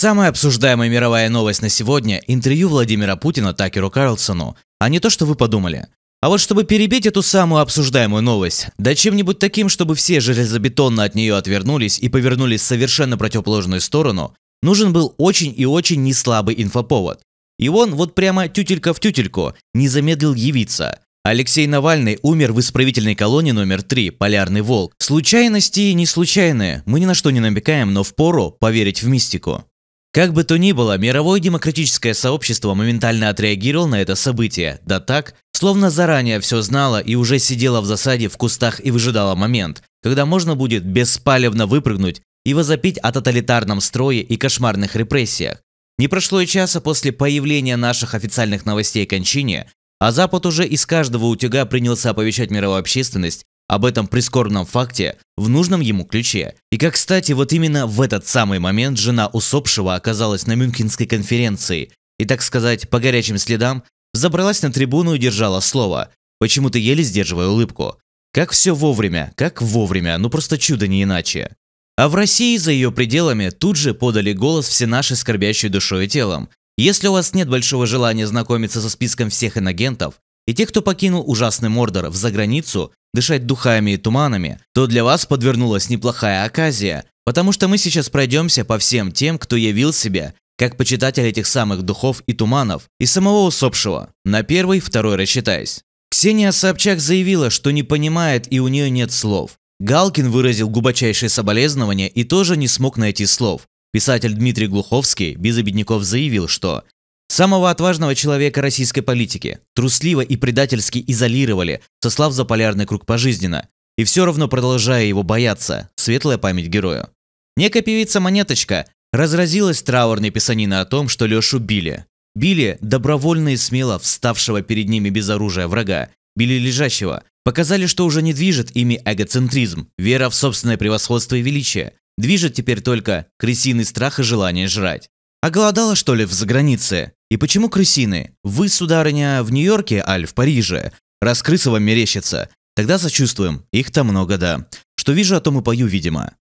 Самая обсуждаемая мировая новость на сегодня – интервью Владимира Путина Такеру Карлсону, а не то, что вы подумали. А вот чтобы перебить эту самую обсуждаемую новость, да чем-нибудь таким, чтобы все железобетонно от нее отвернулись и повернулись в совершенно противоположную сторону, нужен был очень и очень неслабый инфоповод. И он вот прямо тютелька в тютельку не замедлил явиться. Алексей Навальный умер в исправительной колонии номер 3 «Полярный волк». Случайности не случайные, мы ни на что не намекаем, но в пору поверить в мистику. Как бы то ни было, мировое демократическое сообщество моментально отреагировало на это событие, да так, словно заранее все знало и уже сидело в засаде в кустах и выжидало момент, когда можно будет беспалевно выпрыгнуть и возопить о тоталитарном строе и кошмарных репрессиях. Не прошло и часа после появления наших официальных новостей о кончине, а Запад уже из каждого утюга принялся оповещать мировую общественность об этом прискорбном факте в нужном ему ключе. И как, кстати, вот именно в этот самый момент жена усопшего оказалась на Мюнхенской конференции и, так сказать, по горячим следам, забралась на трибуну и держала слово, почему-то еле сдерживая улыбку. Как все вовремя, как вовремя, ну просто чудо не иначе. А в России за ее пределами тут же подали голос все наши скорбящие душой и телом. Если у вас нет большого желания знакомиться со списком всех иногентов и те, кто покинул ужасный Мордор в заграницу, дышать духами и туманами, то для вас подвернулась неплохая оказия, потому что мы сейчас пройдемся по всем тем, кто явил себя как почитатель этих самых духов и туманов, и самого усопшего, на первый, второй рассчитаясь. Ксения Собчак заявила, что не понимает и у нее нет слов. Галкин выразил глубочайшие соболезнования и тоже не смог найти слов. Писатель Дмитрий Глуховский без обедняков заявил, что Самого отважного человека российской политики трусливо и предательски изолировали, сослав за полярный круг пожизненно, и все равно продолжая его бояться, светлая память герою. Некая певица-монеточка разразилась траурной писаниной о том, что Лешу били. Били добровольно и смело вставшего перед ними без оружия врага, били лежащего, показали, что уже не движет ими эгоцентризм, вера в собственное превосходство и величие, движет теперь только крысиный страх и желание жрать. Оголодала, а что ли, в загранице? И почему крысины? Вы, сударыня, в Нью-Йорке, аль в Париже? Раскрыса вам мерещится. Тогда сочувствуем, их там много, да. Что вижу, о том и пою, видимо.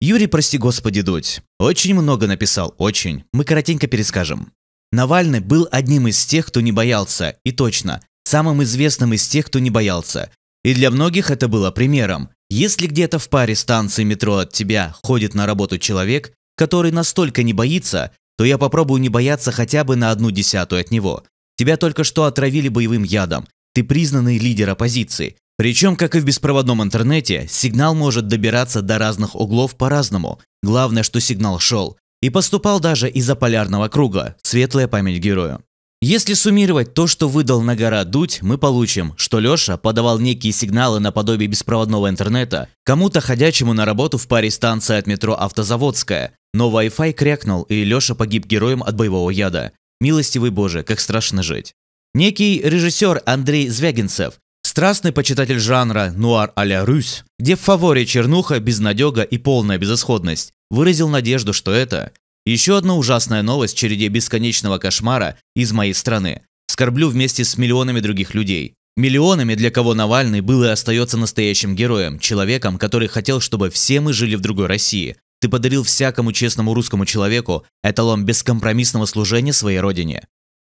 Юрий, прости господи, Дудь. Очень много написал, очень. Мы коротенько перескажем. Навальный был одним из тех, кто не боялся, и точно, самым известным из тех, кто не боялся. И для многих это было примером. Если где-то в паре станции метро от тебя ходит на работу человек, который настолько не боится, то я попробую не бояться хотя бы на одну десятую от него. Тебя только что отравили боевым ядом. Ты признанный лидер оппозиции. Причем, как и в беспроводном интернете, сигнал может добираться до разных углов по-разному. Главное, что сигнал шел. И поступал даже из-за полярного круга. Светлая память герою. Если суммировать то, что выдал на гора Дудь, мы получим, что Лёша подавал некие сигналы наподобие беспроводного интернета кому-то ходячему на работу в паре станции от метро Автозаводская, но Wi-Fi крякнул, и Лёша погиб героем от боевого яда. Милостивый боже, как страшно жить. Некий режиссер Андрей Звягинцев, страстный почитатель жанра «Нуар а-ля Русь», где в фаворе чернуха, безнадега и полная безысходность, выразил надежду, что это еще одна ужасная новость в череде бесконечного кошмара из моей страны. Скорблю вместе с миллионами других людей. Миллионами, для кого Навальный был и остается настоящим героем, человеком, который хотел, чтобы все мы жили в другой России, ты подарил всякому честному русскому человеку эталон бескомпромиссного служения своей родине.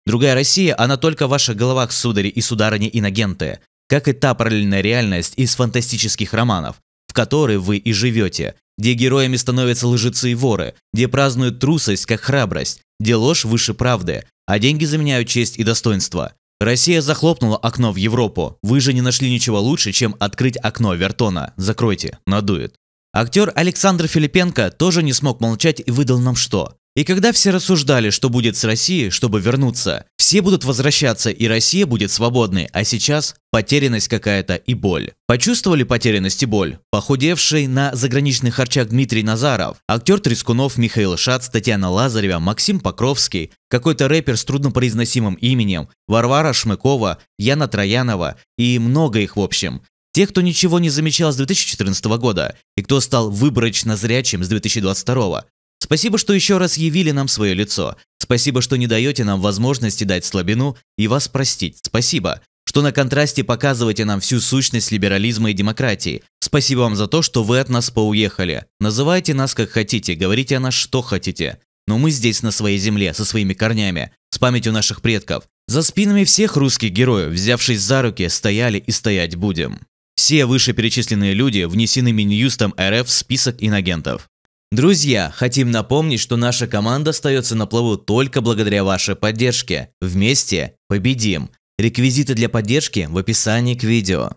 Другая Россия, она только в ваших головах, судари и сударыни-инагенты, как и та параллельная реальность из фантастических романов, в которой вы и живете, где героями становятся лжецы и воры, где празднуют трусость как храбрость, где ложь выше правды, а деньги заменяют честь и достоинство. Россия захлопнула окно в Европу. Вы же не нашли ничего лучше, чем открыть окно Вертона. Закройте, надует. Актер Александр Филипенко тоже не смог молчать и выдал нам что. И когда все рассуждали, что будет с Россией, чтобы вернуться, все будут возвращаться и Россия будет свободной, а сейчас потерянность какая-то и боль. Почувствовали потерянность и боль? Похудевший на заграничный харчах Дмитрий Назаров, актер Трескунов Михаил Шац, Татьяна Лазарева, Максим Покровский, какой-то рэпер с труднопроизносимым именем, Варвара Шмыкова, Яна Троянова и много их в общем. Те, кто ничего не замечал с 2014 года и кто стал выборочно зрячим с 2022. Спасибо, что еще раз явили нам свое лицо. Спасибо, что не даете нам возможности дать слабину и вас простить. Спасибо, что на контрасте показываете нам всю сущность либерализма и демократии. Спасибо вам за то, что вы от нас поуехали. Называйте нас как хотите, говорите о нас что хотите. Но мы здесь на своей земле, со своими корнями, с памятью наших предков. За спинами всех русских героев, взявшись за руки, стояли и стоять будем. Все вышеперечисленные люди внесены Минюстом РФ в список инагентов. Друзья, хотим напомнить, что наша команда остается на плаву только благодаря вашей поддержке. Вместе победим! Реквизиты для поддержки в описании к видео.